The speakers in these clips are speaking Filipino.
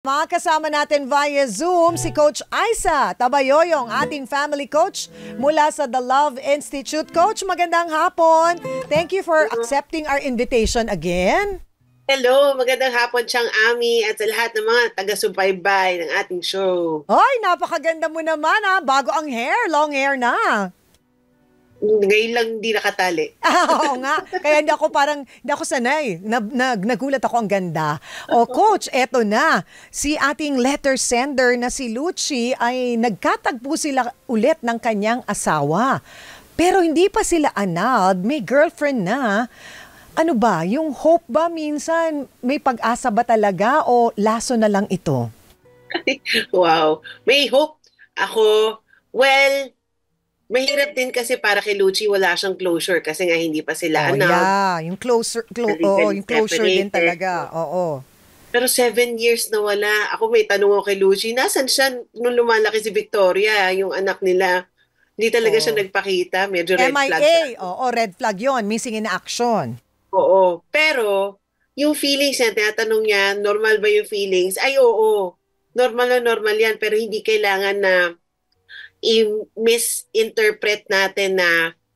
Makasama natin via Zoom si Coach Isa Tabayoyong, ating family coach mula sa The Love Institute. Coach, magandang hapon. Thank you for accepting our invitation again. Hello, magandang hapon siyang Ami at sa lahat ng mga taga-subaybay ng ating show. Ay, napakaganda mo naman ha. Ah. Bago ang hair, long hair na ngayon lang hindi nakatali. Ah, oo nga. Kaya hindi ako parang, hindi ako sanay. Nag, nag, nagulat ako ang ganda. O coach, eto na. Si ating letter sender na si Lucci ay nagkatagpo sila ulit ng kanyang asawa. Pero hindi pa sila annulled. May girlfriend na. Ano ba? Yung hope ba minsan? May pag-asa ba talaga o laso na lang ito? wow. May hope. Ako, well, Mahirap din kasi para kay Lucci wala siyang closure kasi nga hindi pa sila oh, anak. Yeah, yung closer clo- oh, yung closure din talaga. Oo. Oh, oh. Pero seven years na wala. Ako may tanong ako kay Lucci, nasan siya nung lumalaki si Victoria, yung anak nila? Hindi talaga oh. siya nagpakita. Medyo red MIA, flag. MIA, oo, red flag yon Missing in action. Oo. Pero, yung feelings niya, tinatanong niya, normal ba yung feelings? Ay, oo. Normal na normal yan, pero hindi kailangan na i-misinterpret natin na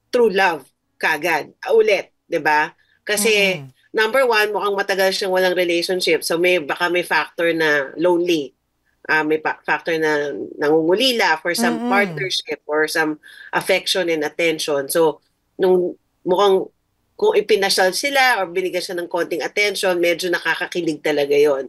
true love kagad. Ulit, 'di ba? Kasi mm. number one, mukhang matagal siyang walang relationship. So may baka may factor na lonely. Uh, may pa- factor na nangungulila for some mm-hmm. partnership or some affection and attention. So nung mukhang kung ipinasyal sila or binigyan siya ng konting attention, medyo nakakakilig talaga yon.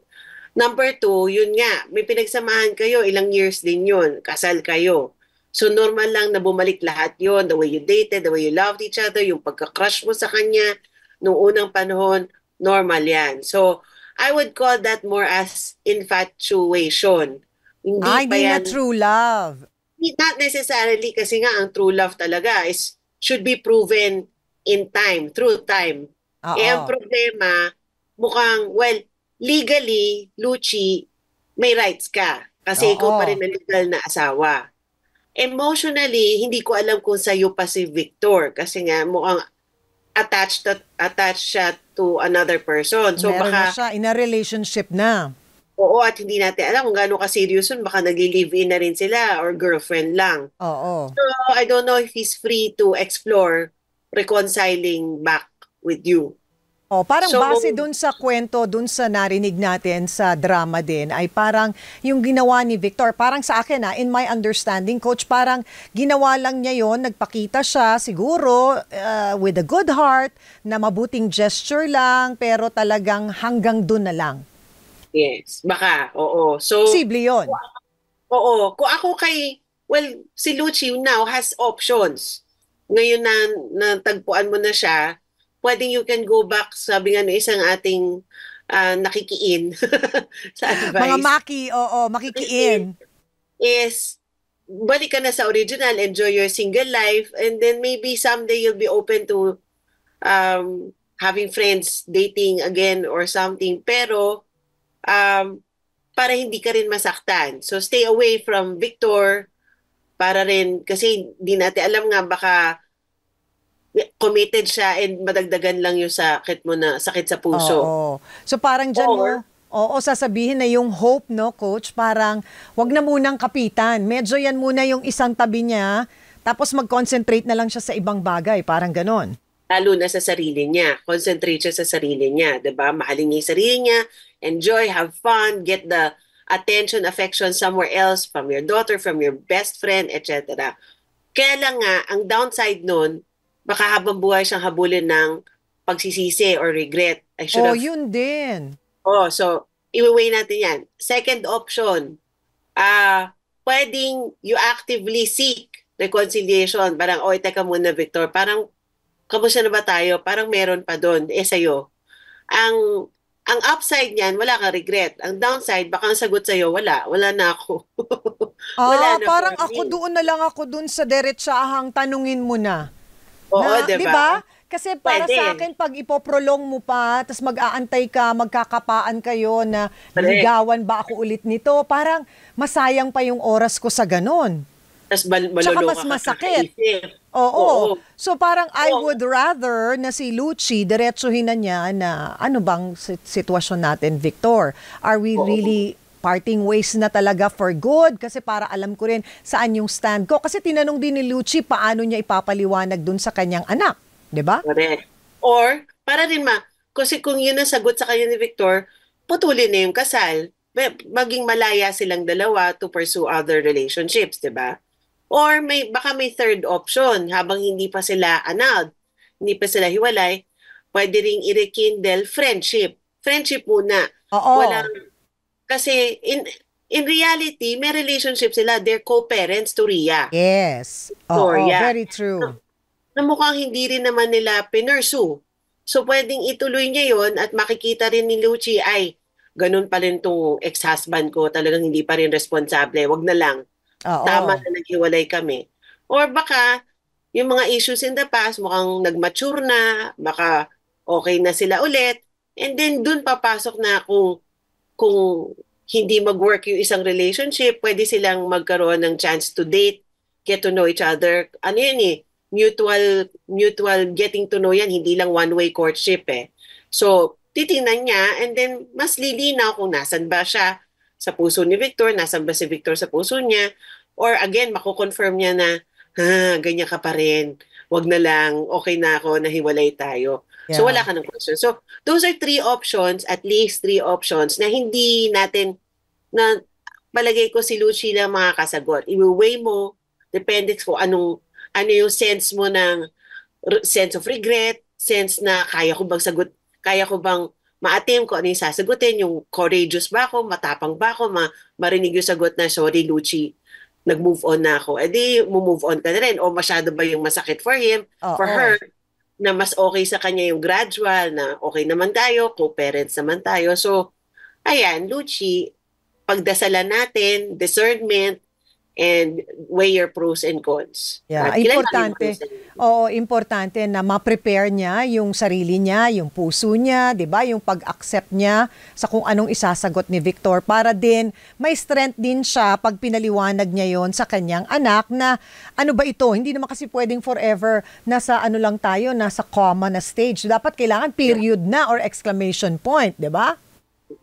Number two, yun nga, may pinagsamahan kayo, ilang years din yun, kasal kayo. So normal lang na bumalik lahat yon the way you dated, the way you loved each other, yung pagka-crush mo sa kanya noong unang panahon, normal yan. So I would call that more as infatuation. Hindi Ay, pa yan, true love. Not necessarily kasi nga ang true love talaga is should be proven in time, through time. Uh-oh. Eh ang ah, oh. problema, mukhang, well, legally, Luchi, may rights ka. Kasi Uh-oh. ikaw pa rin ang legal na asawa. Emotionally, hindi ko alam kung sa'yo pa si Victor kasi nga mukhang attached to, attached siya to another person. So Meron baka na siya in a relationship na. Oo, at hindi natin alam kung gaano ka-serious yun. Baka nagli-live-in na rin sila or girlfriend lang. Oo. So, I don't know if he's free to explore reconciling back with you. Oh, parang so, base doon sa kwento, doon sa narinig natin sa drama din, ay parang yung ginawa ni Victor, parang sa akin na ah, in my understanding, coach, parang ginawa lang niya yon nagpakita siya siguro uh, with a good heart, na mabuting gesture lang, pero talagang hanggang doon na lang. Yes, baka, oo. So, Posible yun. Oo, kung ako kay, well, si Lucci now has options. Ngayon na natagpuan mo na siya, pwedeng you can go back, sabi nga no, isang ating uh, nakikiin sa advice. Mga maki, oo, makikiin. Is, balik ka na sa original, enjoy your single life, and then maybe someday you'll be open to um, having friends, dating again or something. Pero, um, para hindi ka rin masaktan. So, stay away from Victor para rin, kasi hindi natin alam nga, baka committed siya and madagdagan lang yung sakit mo na sakit sa puso. Oo. So parang dyan Or, o, Oo, sasabihin na yung hope, no, coach, parang wag na munang kapitan. Medyo yan muna yung isang tabi niya, tapos mag-concentrate na lang siya sa ibang bagay, parang ganon. Lalo na sa sarili niya. Concentrate siya sa sarili niya, ba diba? Mahalin niya yung sarili niya, enjoy, have fun, get the attention, affection somewhere else from your daughter, from your best friend, etc. Kaya lang nga, ang downside nun, baka habang buhay siyang habulin ng pagsisisi or regret. I should oh, have... yun din. Oh, so, iwi-weigh natin yan. Second option, ah, uh, pwedeng you actively seek reconciliation. Parang, oh, teka muna, Victor. Parang, kamusta na ba tayo? Parang meron pa doon. Eh, sa'yo. Ang, ang upside niyan, wala kang regret. Ang downside, baka ang sagot sa'yo, wala. Wala na ako. wala ah, na parang ako doon na lang ako doon sa diretsahang tanungin mo na. Oo, na, diba? diba? Kasi para Pwede. sa akin, pag ipoprolong mo pa, tapos mag-aantay ka, magkakapaan kayo na ligawan ba ako ulit nito, parang masayang pa yung oras ko sa ganun. Tapos bal- Tsaka mas masakit. Oo, oo. oo. So parang oo. I would rather na si Lucci, diretsuhin na niya na ano bang sitwasyon natin, Victor? Are we oo. really parting ways na talaga for good kasi para alam ko rin saan yung stand ko. Kasi tinanong din ni Lucci paano niya ipapaliwanag dun sa kanyang anak, 'di ba? Correct. Or para rin ma kasi kung yun ang sagot sa kanya ni Victor, putulin na yung kasal. Maging malaya silang dalawa to pursue other relationships, 'di ba? Or may baka may third option habang hindi pa sila annulled, hindi pa sila hiwalay, pwede ring i-rekindle friendship. Friendship muna. Oo. Walang kasi in in reality, may relationship sila. They're co-parents to Ria. Yes. Oh, Or, oh very true. Na, na mukhang hindi rin naman nila pinursu. So, pwedeng ituloy niya yon at makikita rin ni Luchi, ay, ganun pa rin tong ex-husband ko, talagang hindi pa rin responsable. Wag na lang. Oh, Tama oh. na naghiwalay kami. Or baka, yung mga issues in the past, mukhang nag-mature na, baka okay na sila ulit. And then, dun papasok na kung kung hindi mag-work yung isang relationship, pwede silang magkaroon ng chance to date, get to know each other. Ano yun eh, mutual, mutual getting to know yan, hindi lang one-way courtship eh. So, titingnan niya and then mas lilinaw kung nasan ba siya sa puso ni Victor, nasan ba si Victor sa puso niya. Or again, mako-confirm niya na, ha, ah, ganyan ka pa rin. Huwag na lang, okay na ako, nahiwalay tayo. Yeah. So wala ka ng concern. So those are three options, at least three options na hindi natin na palagay ko si Lucy lang makakasagot. I-weigh mo, depende ko anong ano yung sense mo ng sense of regret, sense na kaya ko bang sagot, kaya ko bang maatim ko ano yung sasagutin, yung courageous ba ako, matapang ba ako, ma marinig yung sagot na sorry Lucy, nag-move on na ako. Eh di, move on ka na rin. O masyado ba yung masakit for him, oh, for her, na mas okay sa kanya yung gradual, na okay naman tayo, co-parents naman tayo. So, ayan, Luchi, pagdasalan natin, discernment, and weigh your pros and cons. Yeah, At importante. Oo, importante na ma-prepare niya yung sarili niya, yung puso niya, 'di ba? Yung pag-accept niya sa kung anong isasagot ni Victor para din may strength din siya pag pinaliwanag niya yon sa kanyang anak na ano ba ito? Hindi naman kasi pwedeng forever nasa ano lang tayo, nasa comma na stage. Dapat kailangan period na or exclamation point, 'di ba?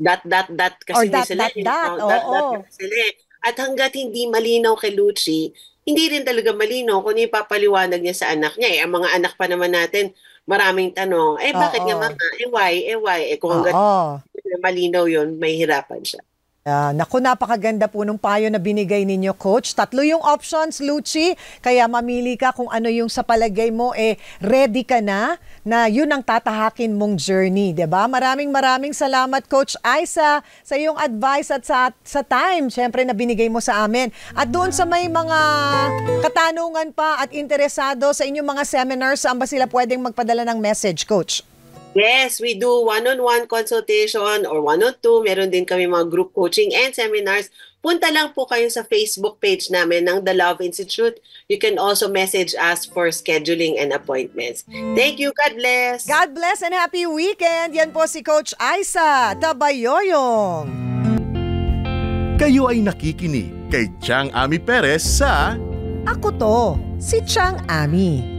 That that that kasi or that, sila. That, that, that, oh, that, at hanggat hindi malinaw kay Lucci, hindi rin talaga malinaw kung ano yung papaliwanag niya sa anak niya. Eh, ang mga anak pa naman natin, maraming tanong. Eh, bakit Oo. nga mga? Eh, why? Eh, why? Eh, kung hanggat Oo. malinaw yun, may hirapan siya. Uh, naku, napakaganda po nung payo na binigay ninyo, Coach. Tatlo yung options, Luchi. Kaya mamili ka kung ano yung sa palagay mo, eh, ready ka na, na yun ang tatahakin mong journey, ba? Diba? Maraming maraming salamat, Coach Isa, sa iyong advice at sa, sa time, syempre, na binigay mo sa amin. At doon sa may mga katanungan pa at interesado sa inyong mga seminars, saan ba sila pwedeng magpadala ng message, Coach? Yes, we do one-on-one consultation or one-on-two. Meron din kami mga group coaching and seminars. Punta lang po kayo sa Facebook page namin ng The Love Institute. You can also message us for scheduling and appointments. Thank you. God bless. God bless and happy weekend. Yan po si Coach Isa Tabayoyong. Kayo ay nakikinig kay Chang Ami Perez sa Ako to, si Chang Ami